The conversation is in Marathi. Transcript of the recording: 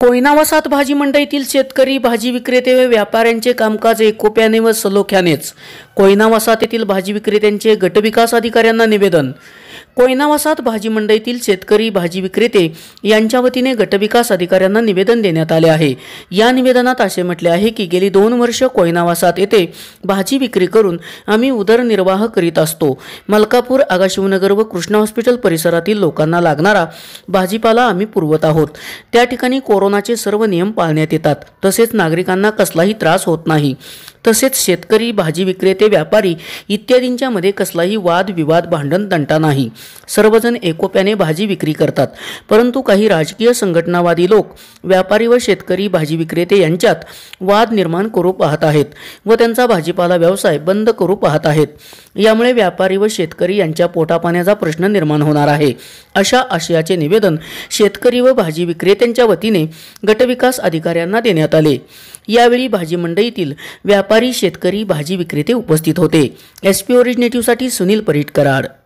कोयना वसात भाजी मंडईतील शेतकरी भाजी विक्रेते व व्यापाऱ्यांचे कामकाज एकोप्याने व सलोख्यानेच कोयना वसात येथील भाजी विक्रेत्यांचे गटविकास अधिकाऱ्यांना निवेदन कोयनावासात भाजी मंडईतील शेतकरी भाजी विक्रेते यांच्या वतीने गटविकास अधिकाऱ्यांना निवेदन देण्यात आले आहे या निवेदनात असे म्हटले आहे की गेली दोन वर्ष कोयनावासात येथे भाजी विक्री करून आम्ही उदरनिर्वाह करीत असतो मलकापूर आगाशिवनगर व कृष्णा हॉस्पिटल परिसरातील लोकांना लागणारा भाजीपाला आम्ही पुरवत आहोत त्या ठिकाणी कोरोनाचे सर्व नियम पाळण्यात येतात तसेच नागरिकांना कसलाही त्रास होत नाही तसेच शेतकरी भाजी विक्रेते व्यापारी इत्यादींच्या मध्ये कसलाही वाद विवाद भांडण तंटा नाही सर्वजण एकोप्याने भाजी विक्री करतात परंतु काही राजकीय संघटनावादी लोक व्यापारी व शेतकरी भाजी विक्रेते यांच्यात वाद निर्माण करू पाहत आहेत व त्यांचा भाजीपाला व्यवसाय बंद करू पाहत आहेत यामुळे व्यापारी व शेतकरी यांच्या पोटापाण्याचा प्रश्न निर्माण होणार आहे अशा आशयाचे निवेदन शेतकरी व भाजी विक्रेत्यांच्या वतीने गटविकास अधिकाऱ्यांना देण्यात आले यावेळी भाजी मंडईतील व्यापारी शेतकरी भाजी विक्रेते उपस्थित होते एस पी ओरिजिनेटिव्हसाठी सुनील कराड